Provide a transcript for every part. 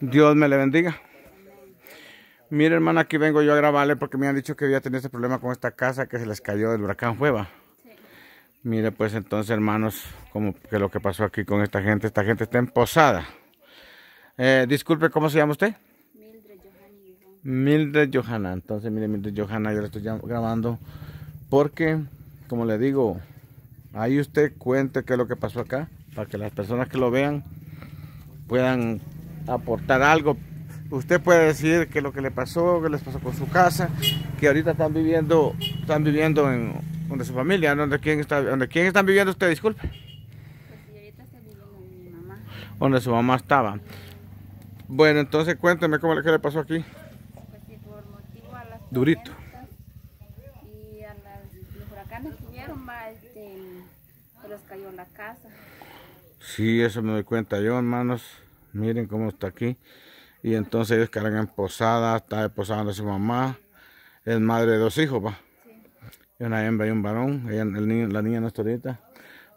Dios me le bendiga. Mira, hermana, aquí vengo yo a grabarle porque me han dicho que había tenido este problema con esta casa que se les cayó del huracán Jueva. Mire, pues entonces, hermanos, como que lo que pasó aquí con esta gente, esta gente está en posada. Eh, disculpe, ¿cómo se llama usted? Mildred Johanna. Mildred Johanna. Entonces, mire, Mildred Johanna, yo le estoy grabando porque, como le digo, ahí usted cuente qué es lo que pasó acá para que las personas que lo vean puedan aportar algo. Usted puede decir que lo que le pasó, que les pasó con su casa, que ahorita están viviendo, están viviendo en donde su familia, donde quién está, donde quién están viviendo usted, disculpe. Pues ahorita mi mamá. Donde su mamá estaba. Bueno, entonces cuénteme cómo le, qué le pasó aquí. Pues Durito. Y a los huracanes este, les cayó la casa. Sí, eso me doy cuenta yo, hermanos miren cómo está aquí y entonces ellos en posada está posando su mamá es madre de dos hijos va sí. una hembra y un varón la niña no está ahorita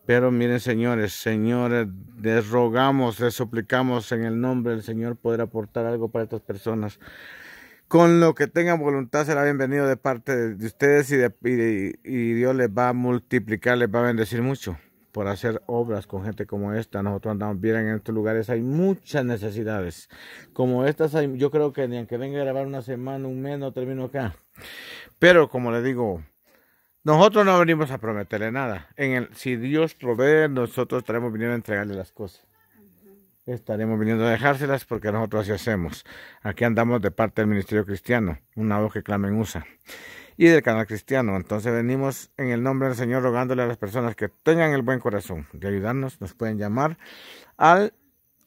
pero miren señores señores les rogamos les suplicamos en el nombre del señor poder aportar algo para estas personas con lo que tengan voluntad será bienvenido de parte de ustedes y Dios les va a multiplicar, les va a bendecir mucho por hacer obras con gente como esta. Nosotros andamos bien en estos lugares, hay muchas necesidades. Como estas, yo creo que ni aunque venga a grabar una semana, un mes, no termino acá. Pero como le digo, nosotros no venimos a prometerle nada. En si Dios provee, nosotros estaremos viniendo a entregarle las cosas. Estaremos viniendo a dejárselas porque nosotros así hacemos. Aquí andamos de parte del Ministerio Cristiano, una voz que clamen USA y del canal cristiano. Entonces venimos en el nombre del Señor rogándole a las personas que tengan el buen corazón de ayudarnos. Nos pueden llamar al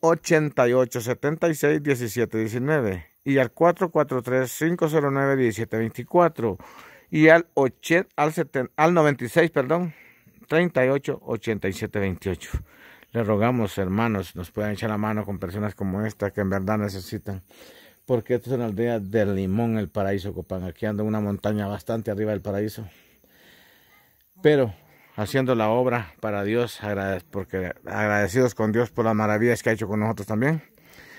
88 76 17 19 y al 443 509 17 24 y al, al, 96 perdón 38 87 28. Le rogamos, hermanos, nos puedan echar la mano con personas como esta que en verdad necesitan porque esto es una aldea del Limón, el paraíso Copán. Aquí anda una montaña bastante arriba del paraíso. Pero haciendo la obra para Dios, porque agradecidos con Dios por las maravillas que ha hecho con nosotros también.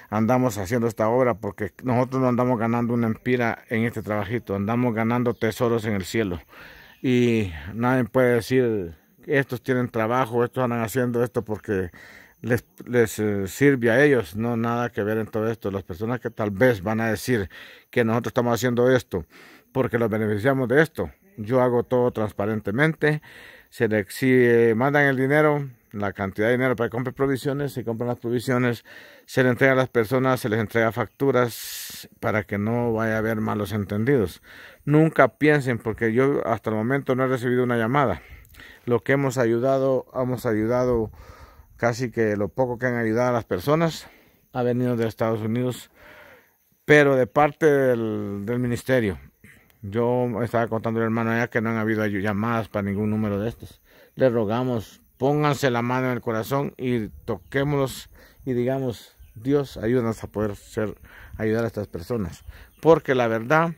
Andamos haciendo esta obra porque nosotros no andamos ganando una empira en este trabajito, andamos ganando tesoros en el cielo. Y nadie puede decir, estos tienen trabajo, estos andan haciendo esto porque les, eh, sirve a ellos, no nada que ver en todo esto. Las personas que tal vez van a decir que nosotros estamos haciendo esto porque los beneficiamos de esto. Yo hago todo transparentemente. Se le, si eh, mandan el dinero, la cantidad de dinero para que compre provisiones, se compran las provisiones, se le entrega a las personas, se les entrega facturas para que no vaya a haber malos entendidos. Nunca piensen, porque yo hasta el momento no he recibido una llamada. Lo que hemos ayudado, hemos ayudado casi que lo poco que han ayudado a las personas ha venido de Estados Unidos, pero de parte del, ministerio. Yo estaba contando al hermano allá que no han habido llamadas para ningún número de estos. Le rogamos, pónganse la mano en el corazón y toquémoslos y digamos, Dios, ayúdanos a poder ser, ayudar a estas personas. Porque la verdad,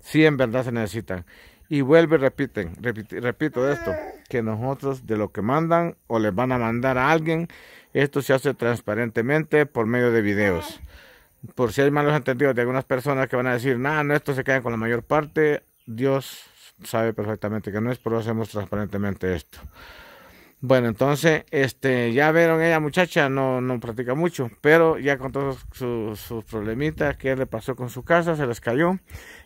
si en verdad se necesitan. Y vuelve, repiten, repito, esto, que nosotros de lo que mandan o les van a mandar a alguien, esto se hace transparentemente por medio de videos. Por si hay malos entendidos de algunas personas que van a decir, nada, no, esto se queda con la mayor parte, Dios sabe perfectamente que no es, pero hacemos transparentemente esto. Bueno, entonces, este, ya vieron, ella muchacha no, no practica mucho, pero ya con todos sus, problemitas que le pasó con su casa, se les cayó.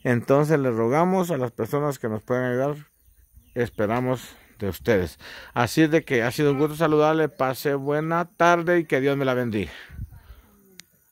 Entonces le rogamos a las personas que nos pueden ayudar, esperamos de ustedes. Así de que ha sido un gusto saludarle, pase buena tarde y que Dios me la bendiga.